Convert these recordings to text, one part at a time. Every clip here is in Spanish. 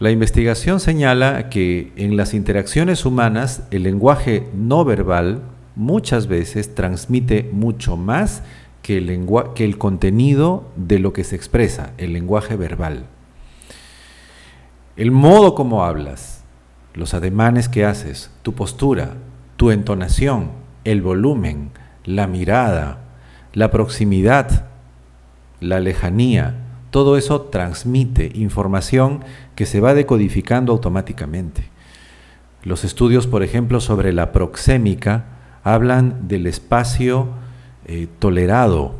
La investigación señala que en las interacciones humanas el lenguaje no verbal muchas veces transmite mucho más que el, que el contenido de lo que se expresa, el lenguaje verbal. El modo como hablas, los ademanes que haces, tu postura, tu entonación, el volumen, la mirada, la proximidad, la lejanía, todo eso transmite información que se va decodificando automáticamente. Los estudios, por ejemplo, sobre la proxémica hablan del espacio eh, tolerado,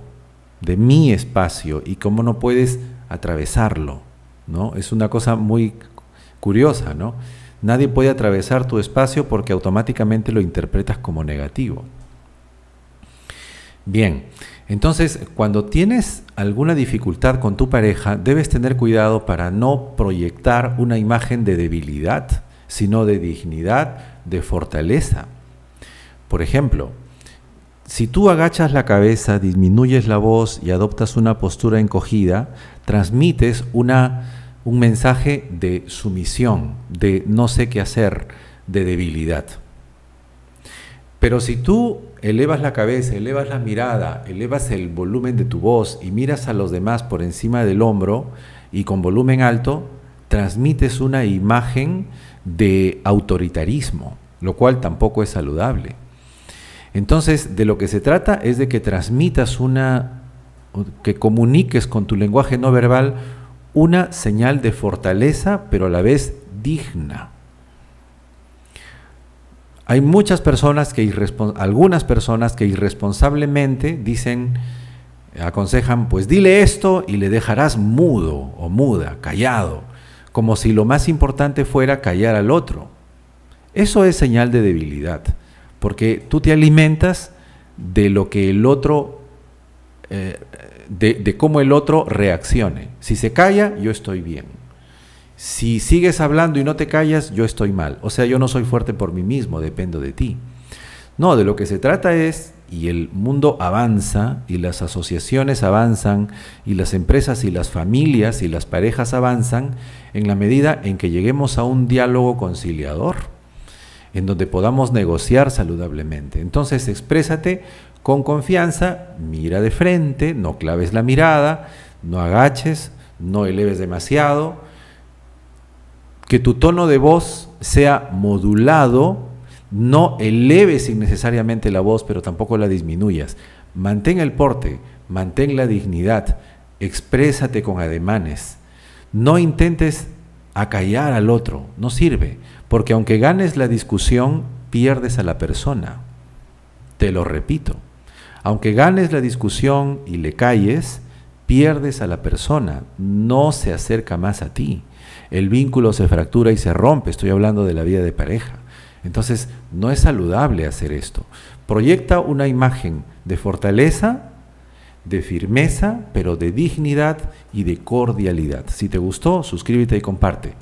de mi espacio y cómo no puedes atravesarlo. ¿no? Es una cosa muy curiosa, ¿no? Nadie puede atravesar tu espacio porque automáticamente lo interpretas como negativo. Bien, entonces, cuando tienes alguna dificultad con tu pareja, debes tener cuidado para no proyectar una imagen de debilidad, sino de dignidad, de fortaleza. Por ejemplo, si tú agachas la cabeza, disminuyes la voz y adoptas una postura encogida, transmites un mensaje de sumisión, de no sé qué hacer, de debilidad. Pero si tú elevas la cabeza, elevas la mirada, elevas el volumen de tu voz y miras a los demás por encima del hombro y con volumen alto, transmites una imagen de autoritarismo, lo cual tampoco es saludable. Entonces, de lo que se trata es de que transmitas una, que comuniques con tu lenguaje no verbal una señal de fortaleza, pero a la vez digna. Hay muchas personas que, algunas personas que irresponsablemente dicen, aconsejan, pues dile esto y le dejarás mudo o muda, callado, como si lo más importante fuera callar al otro. Eso es señal de debilidad, porque tú te alimentas de lo que el otro, eh, de cómo el otro reaccione. Si se calla, yo estoy bien si sigues hablando y no te callas, yo estoy mal. O sea, yo no soy fuerte por mí mismo, dependo de ti. No, de lo que se trata es, y el mundo avanza, y las asociaciones avanzan, y las empresas y las familias y las parejas avanzan, en la medida en que lleguemos a un diálogo conciliador, en donde podamos negociar saludablemente. Entonces, exprésate con confianza, mira de frente, no claves la mirada, no agaches, no eleves demasiado que tu tono de voz sea modulado, no eleves innecesariamente la voz, pero tampoco la disminuyas. Mantén el porte, mantén la dignidad, exprésate con ademanes. No intentes acallar al otro, no sirve, porque aunque ganes la discusión, pierdes a la persona. Te lo repito, aunque ganes la discusión y le calles, pierdes a la persona, no se acerca más a ti. El vínculo se fractura y se rompe, estoy hablando de la vida de pareja. Entonces, no es saludable hacer esto. Proyecta una imagen de fortaleza, de firmeza, pero de dignidad y de cordialidad. Si te gustó, suscríbete y comparte.